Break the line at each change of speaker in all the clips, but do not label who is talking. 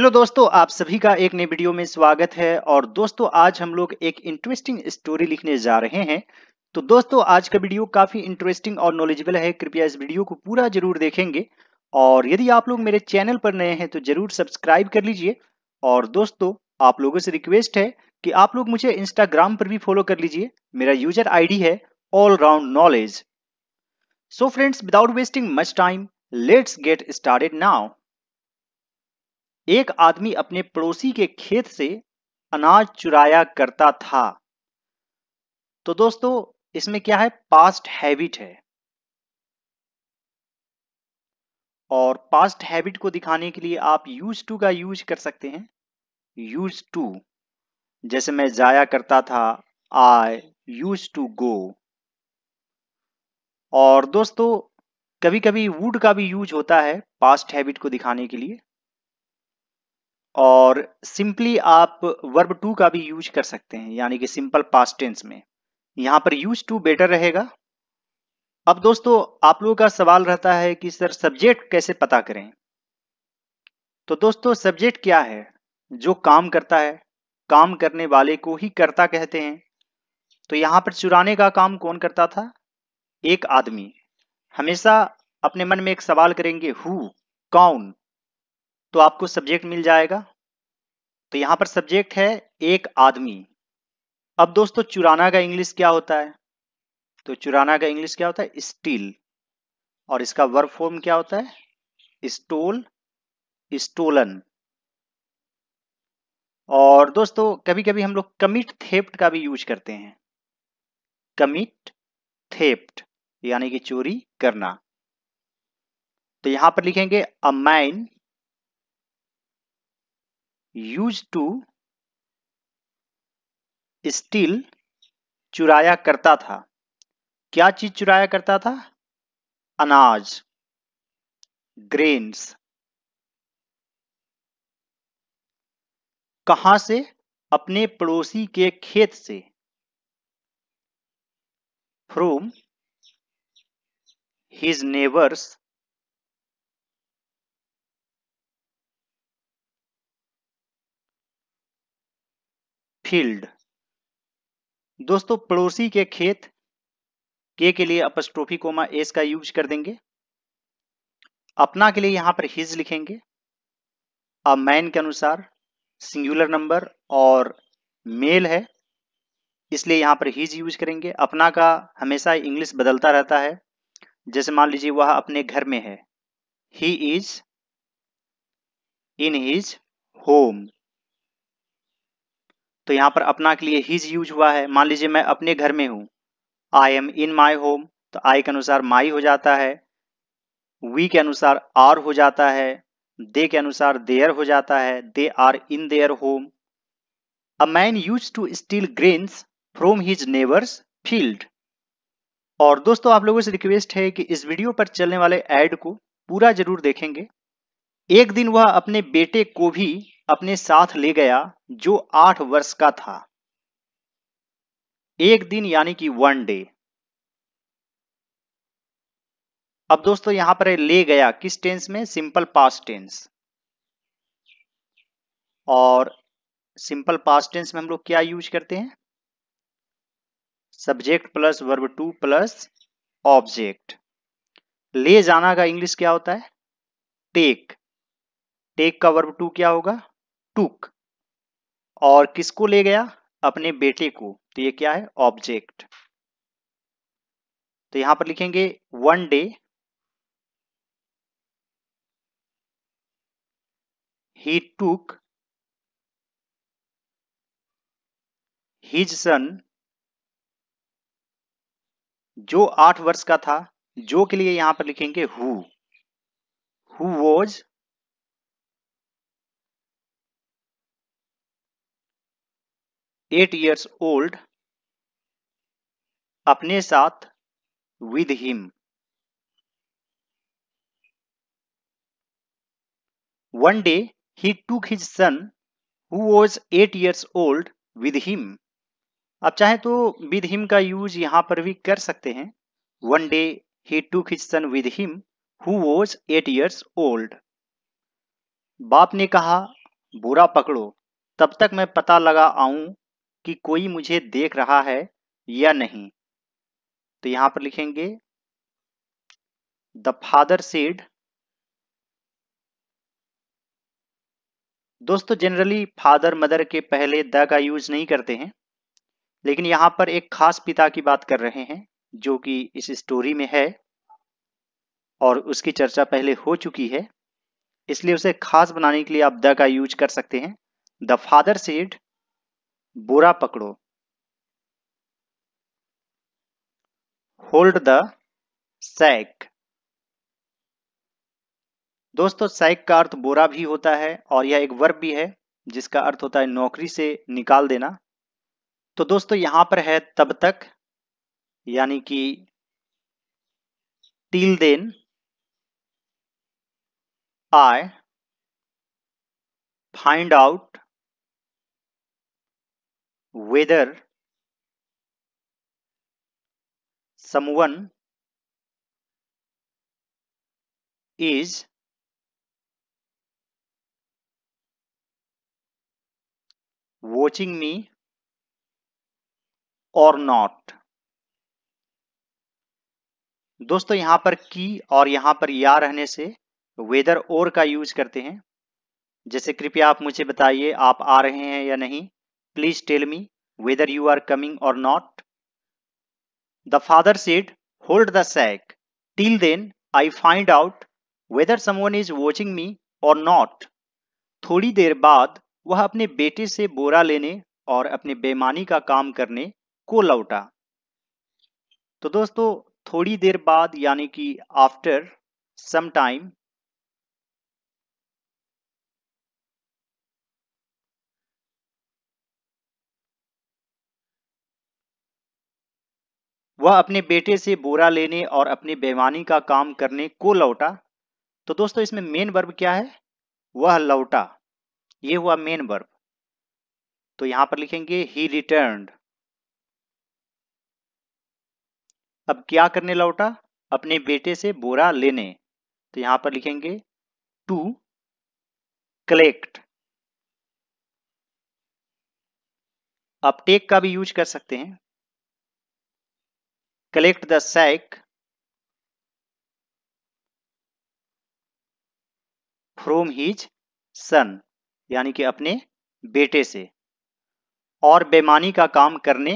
Hello दोस्तों आप सभी का एक नए वीडियो में स्वागत है और दोस्तों आज हम लोग एक इंटरेस्टिंग स्टोरी लिखने जा रहे हैं तो दोस्तों आज का वीडियो काफी इंटरेस्टिंग और नॉलेजेबल है कृपया इस वीडियो को पूरा जरूर देखेंगे और यदि आप लोग मेरे चैनल पर नए हैं तो जरूर सब्सक्राइब कर लीजिए और दोस्तों आप लोगों से रिक्वेस्ट है कि आप लोग मुझे इंस्टाग्राम पर भी फॉलो कर लीजिए मेरा यूजर आईडी है all round knowledge so friends without wasting much time let's get started now एक आदमी अपने पड़ोसी के खेत से अनाज चुराया करता था तो दोस्तों इसमें क्या है पास्ट हैबिट है और पास्ट हैबिट को दिखाने के लिए आप यूज टू का यूज कर सकते हैं यूज टू जैसे मैं जाया करता था आई यूज टू गो और दोस्तों कभी कभी वुड का भी यूज होता है पास्ट हैबिट को दिखाने के लिए और सिंपली आप वर्ब टू का भी यूज कर सकते हैं यानी कि सिंपल पास्ट टेंस में यहां पर यूज टू बेटर रहेगा अब दोस्तों आप लोगों का सवाल रहता है कि सर सब्जेक्ट कैसे पता करें तो दोस्तों सब्जेक्ट क्या है जो काम करता है काम करने वाले को ही करता कहते हैं तो यहां पर चुराने का काम कौन करता था एक आदमी हमेशा अपने मन में एक सवाल करेंगे हु कौन तो आपको सब्जेक्ट मिल जाएगा तो यहां पर सब्जेक्ट है एक आदमी अब दोस्तों चुराना का इंग्लिश क्या होता है तो चुराना का इंग्लिश क्या होता है स्टील और इसका वर्ब फॉर्म क्या होता है स्टोल स्टोलन और दोस्तों कभी कभी हम लोग कमिट थेप्ट का भी यूज करते हैं कमिट थेप्ट यानी कि चोरी करना तो यहां पर लिखेंगे a man use to steal चुराया करता था क्या चीज चुराया करता था अनाज ग्रेन्स कहां से अपने पड़ोसी के खेत से फ्रोम हिज नेबर्स फील्ड दोस्तों पड़ोसी के खेत के के लिए अपस्ट्रोफी कोमा एस का यूज कर देंगे अपना के लिए यहां पर हिज लिखेंगे अब मैन के अनुसार सिंगुलर नंबर और मेल है इसलिए यहां पर हिज यूज करेंगे अपना का हमेशा इंग्लिश बदलता रहता है जैसे मान लीजिए वह अपने घर में है he is in his home तो यहाँ पर अपना के लिए हिज यूज हुआ है मान लीजिए मैं अपने घर में हूँ I am in my home तो आई के अनुसार माई हो जाता है वी के अनुसार आर हो जाता है दे के अनुसार देयर हो जाता है they are in their home a man use to steal grains from his neighbours field और दोस्तों आप लोगों से रिक्वेस्ट है कि इस वीडियो पर चलने वाले एड को पूरा जरूर देखेंगे एक दिन वह अपने बेटे को भी अपने साथ ले गया जो आठ वर्ष का था एक दिन यानी कि वन डे अब दोस्तों यहां पर ले गया किस टेंस में सिंपल पास्ट टेंस और सिंपल पास टेंस में हम लोग क्या यूज करते हैं subject plus verb two plus object ले जाना का इंग्लिश क्या होता है टेक टेक का वर्ब टू क्या होगा टूक और किसको ले गया अपने बेटे को तो ये क्या है ऑब्जेक्ट तो यहां पर लिखेंगे one day he took his सन जो आठ वर्ष का था जो के लिए यहां पर लिखेंगे who who was eight years old अपने साथ with him one day he took his son who was eight years old with him आप चाहे तो विद हिम का यूज यहां पर भी कर सकते हैं one day he took his son with him who was eight years old बाप ने कहा बुरा पकड़ो तब तक मैं पता लगा आऊं कि कोई मुझे देख रहा है या नहीं तो यहां पर लिखेंगे द फादर सेड दोस्तों जनरली फादर मदर के पहले द का यूज नहीं करते हैं लेकिन यहां पर एक खास पिता की बात कर रहे हैं जो कि इस स्टोरी में है और उसकी चर्चा पहले हो चुकी है इसलिए उसे खास बनाने के लिए आप द का यूज कर सकते हैं द फादर सेड बोरा पकड़ो होल्ड द सैक दोस्तों सैक का अर्थ बोरा भी होता है और यह एक वर्ब भी है जिसका अर्थ होता है नौकरी से निकाल देना तो दोस्तों यहां पर है तब तक यानी कि till then I find out whether someone is watching me और नॉट दोस्तों यहां पर की और यहां पर या रहने से वेदर और का यूज करते हैं जैसे कृपया आप मुझे बताइए आप आ रहे हैं या नहीं Please tell me whether you are coming or not. The father said, Hold the sack. Till then, I find out whether someone is watching me or not. थोड़ी देर बाद वह अपने बेटे से बोरा लेने और अपने बेमानी का काम करने को लौटा तो दोस्तों थोड़ी देर बाद यानी कि आफ्टर सम टाइम वह अपने बेटे से बोरा लेने और अपने बेमानी का काम करने को लौटा तो दोस्तों इसमें मेन वर्ब क्या है वह लौटा ये हुआ मेन वर्ब तो यहां पर लिखेंगे ही रिटर्न अब क्या करने लौटा अपने बेटे से बोरा लेने तो यहां पर लिखेंगे टू कलेक्ट आप टेक का भी यूज कर सकते हैं Collect the sack from his सन यानी कि अपने बेटे से और बेमानी का काम करने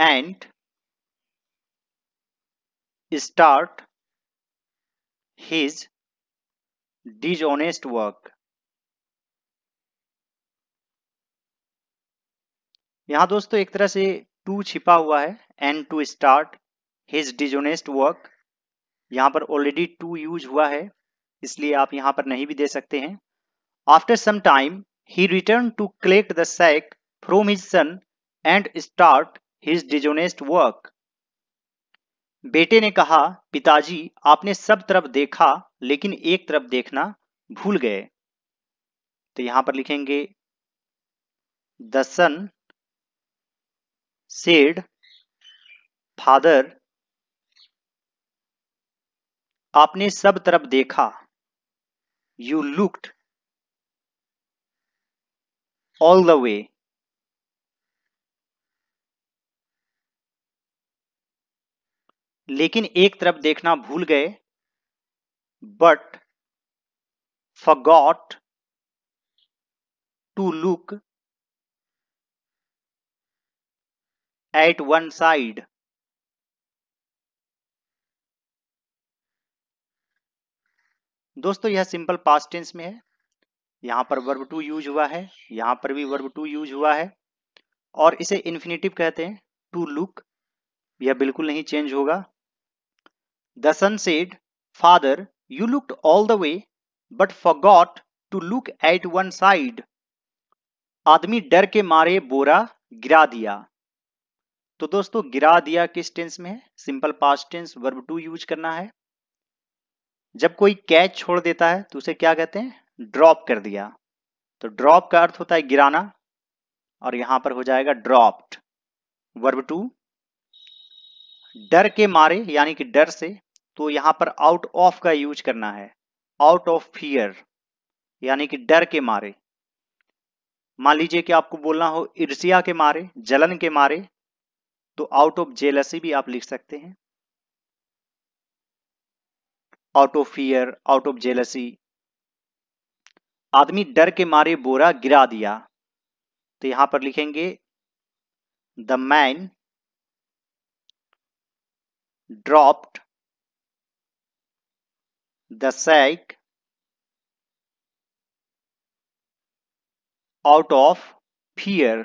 and start his dishonest work यहां दोस्तों एक तरह से टू छिपा हुआ है and to start his dishonest work यहाँ पर ऑलरेडी टू यूज हुआ है इसलिए आप यहाँ पर नहीं भी दे सकते हैं after some time he return to collect the sack from his son and start his dishonest work बेटे ने कहा पिताजी आपने सब तरफ देखा लेकिन एक तरफ देखना भूल गए तो यहां पर लिखेंगे द सन सेड फादर आपने सब तरफ देखा you looked all the way लेकिन एक तरफ देखना भूल गए but got to look at one side. दोस्तों यह सिंपल पास्ट टेंस में है यहां पर वर्ब टू यूज हुआ है यहां पर भी वर्ब टू यूज हुआ है और इसे इन्फिनेटिव कहते हैं टू लुक यह बिल्कुल नहीं चेंज होगा the son said father you looked all the way but got to look at one side आदमी डर के मारे बोरा गिरा दिया तो दोस्तों गिरा दिया किस टेंस में है simple past tense verb two use करना है जब कोई कैच छोड़ देता है तो उसे क्या कहते हैं ड्रॉप कर दिया तो ड्रॉप का अर्थ होता है गिराना और यहां पर हो जाएगा ड्रॉप्ड वर्ब टू डर के मारे यानी कि डर से तो यहां पर आउट ऑफ का यूज करना है आउट ऑफ फियर यानी कि डर के मारे मान लीजिए कि आपको बोलना हो ईर्ष्या के मारे जलन के मारे तो आउट ऑफ जेलसी भी आप लिख सकते हैं out of fear out of jealousy आदमी डर के मारे बोरा गिरा दिया तो यहां पर लिखेंगे the man dropped the sack out of fear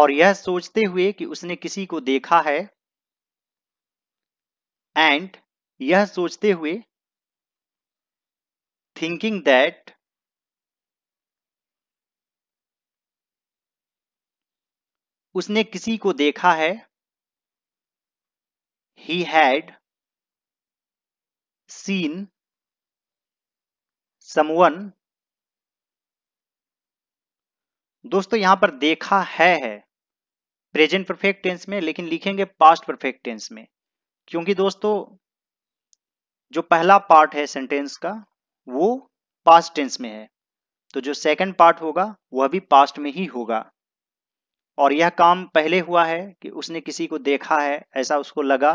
और यह सोचते हुए कि उसने किसी को देखा है एंड यह सोचते हुए थिंकिंग दैट उसने किसी को देखा है ही हैड सीन समवन दोस्तों यहां पर देखा है है प्रेजेंट परफेक्ट टेंस में लेकिन लिखेंगे पास्ट परफेक्ट टेंस में क्योंकि दोस्तों जो पहला पार्ट है सेंटेंस का वो पास्ट टेंस में है तो जो सेकंड पार्ट होगा वह भी पास्ट में ही होगा और यह काम पहले हुआ है कि उसने किसी को देखा है ऐसा उसको लगा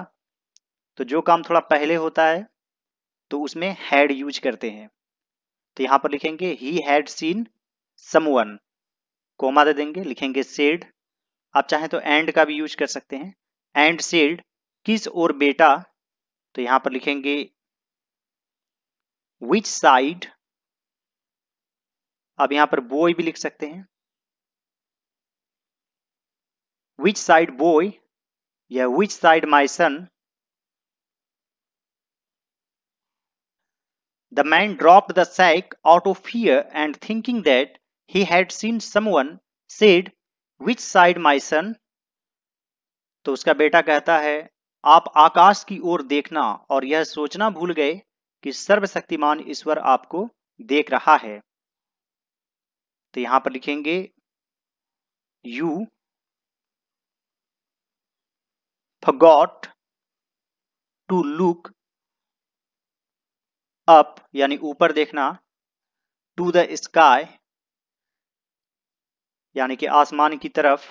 तो जो काम थोड़ा पहले होता है तो उसमें हैड यूज करते हैं तो यहां पर लिखेंगे he had seen someone comma दे देंगे लिखेंगे सेड आप चाहें तो एंड का भी यूज कर सकते हैं एंड सेड किस और बेटा तो यहां पर लिखेंगे विच साइड अब यहां पर बॉय भी लिख सकते हैं विच साइड बॉय या which side my son the man drop the sack out of fear and thinking that he had seen someone said which side my son तो उसका बेटा कहता है आप आकाश की ओर देखना और यह सोचना भूल गए कि सर्वशक्तिमान ईश्वर आपको देख रहा है तो यहां पर लिखेंगे you forgot to look up यानी ऊपर देखना टू द स्काई यानी कि आसमान की तरफ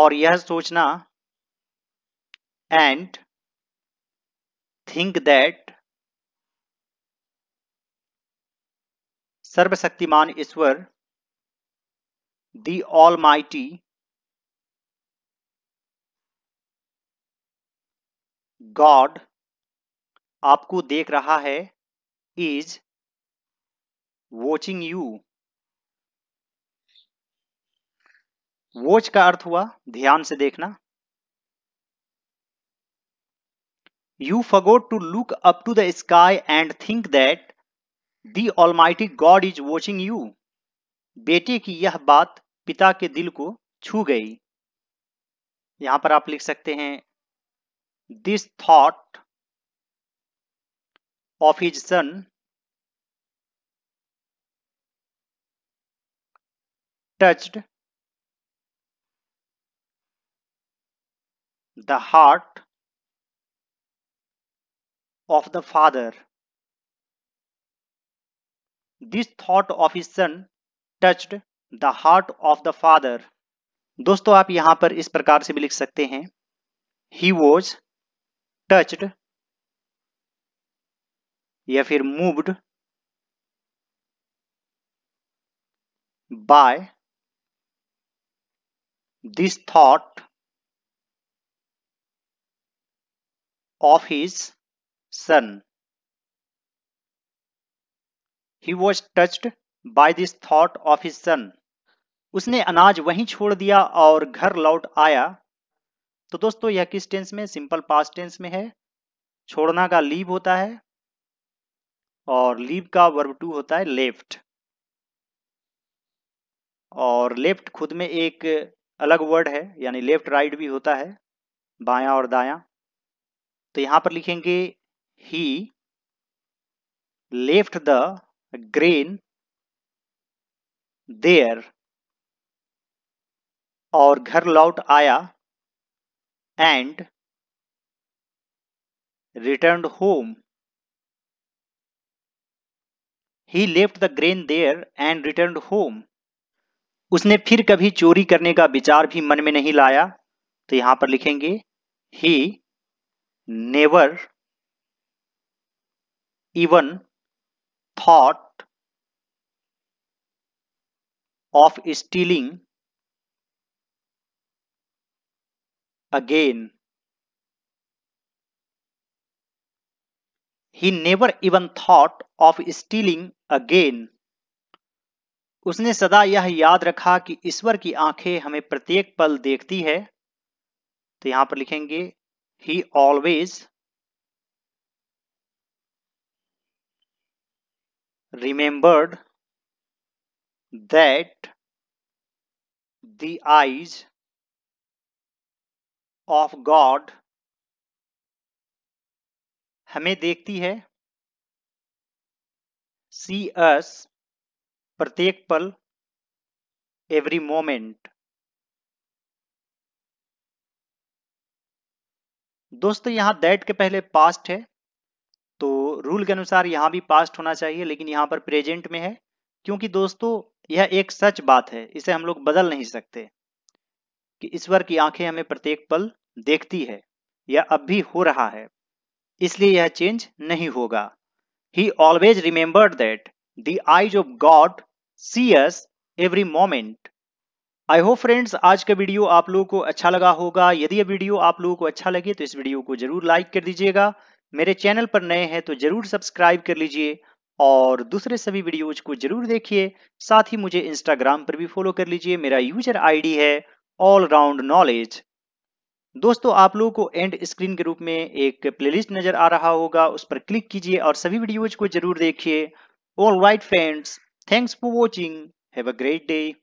और यह सोचना एंड थिंक दैट सर्वशक्तिमान ईश्वर दी ऑल माइटी गॉड आपको देख रहा है इज वॉचिंग यू वोच का अर्थ हुआ ध्यान से देखना you forgot to look up to the sky and think that the almighty God is watching you बेटे की यह बात पिता के दिल को छू गई यहां पर आप लिख सकते हैं this thought of his son touched the heart of the father. This thought of his son touched the heart of the father. दोस्तों आप यहां पर इस प्रकार से भी लिख सकते हैं ही वॉज टच्ड या फिर moved by this thought of his son. He was touched by this thought of his son. उसने अनाज वहीं छोड़ दिया और घर लौट आया तो दोस्तों यह किस टेंस में सिंपल पास टेंस में है छोड़ना का लीव होता है और लीव का वर्ब टू होता है लेफ्ट और लेफ्ट खुद में एक अलग वर्ड है यानी लेफ्ट राइट भी होता है बायां और दायां तो यहां पर लिखेंगे he left the grain there और घर लौट आया and return home he left the grain there and return home उसने फिर कभी चोरी करने का विचार भी मन में नहीं लाया तो यहां पर लिखेंगे ही never even thought of stealing again. He never even thought of stealing again. उसने सदा यह याद रखा कि ईश्वर की आंखें हमें प्रत्येक पल देखती है तो यहां पर लिखेंगे He always remembered that the eyes of god हमें देखती है सी अस प्रत्येक पल एवरी मोमेंट दोस्तों यहाँ दैट के पहले पास्ट है तो रूल के अनुसार यहाँ भी पास्ट होना चाहिए लेकिन यहाँ पर प्रेजेंट में है क्योंकि दोस्तों यह एक सच बात है इसे हम लोग बदल नहीं सकते कि ईश्वर की आंखें हमें प्रत्येक पल देखती है यह अब भी हो रहा है इसलिए यह चेंज नहीं होगा he always remember that the eyes of God sees every moment I hope friends आज का वीडियो आप लोगों को अच्छा लगा होगा यदि यह वीडियो आप लोगों को अच्छा लगे तो इस वीडियो को जरूर लाइक कर दीजिएगा मेरे चैनल पर नए हैं तो जरूर सब्सक्राइब कर लीजिए और दूसरे सभी वीडियोज को जरूर देखिए साथ ही मुझे इंस्टाग्राम पर भी फॉलो कर लीजिए मेरा यूजर आईडी है ऑल राउंड नॉलेज दोस्तों आप लोगों को एंड स्क्रीन के रूप में एक प्लेलिस्ट नजर आ रहा होगा उस पर क्लिक कीजिए और सभी वीडियोज को जरूर देखिए all right friends thanks for watching have a great day